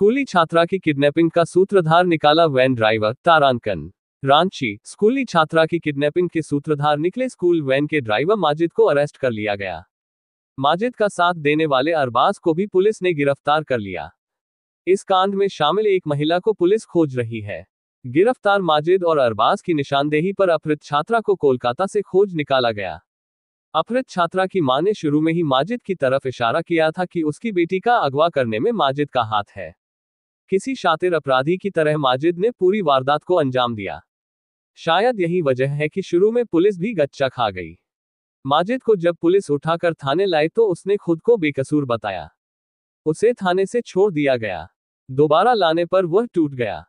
स्कूली छात्रा की किडनैपिंग का सूत्रधार निकाला वैन ड्राइवर तारांकन रांची स्कूली छात्रा की किडनैपिंग के सूत्रधार निकले स्कूल वैन के ड्राइवर माजिद को अरेस्ट कर लिया गया माजिद का साथ देने वाले अरबाज को भी पुलिस ने गिरफ्तार कर लिया इस कांड में शामिल एक महिला को पुलिस खोज रही है गिरफ्तार माजिद और अरबाज की निशानदेही पर अपहृत छात्रा को कोलकाता से खोज निकाला गया अपहृत छात्रा की मां ने शुरू में ही माजिद की तरफ इशारा किया था कि उसकी बेटी का अगवा करने में माजिद का हाथ है किसी शातिर अपराधी की तरह माजिद ने पूरी वारदात को अंजाम दिया शायद यही वजह है कि शुरू में पुलिस भी गच्चा खा गई माजिद को जब पुलिस उठाकर थाने लाई तो उसने खुद को बेकसूर बताया उसे थाने से छोड़ दिया गया दोबारा लाने पर वह टूट गया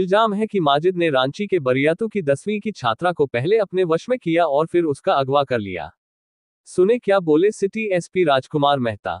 इल्जाम है कि माजिद ने रांची के बरियातू की दसवीं की छात्रा को पहले अपने वश में किया और फिर उसका अगवा कर लिया सुने क्या बोले सिटी एसपी राजकुमार मेहता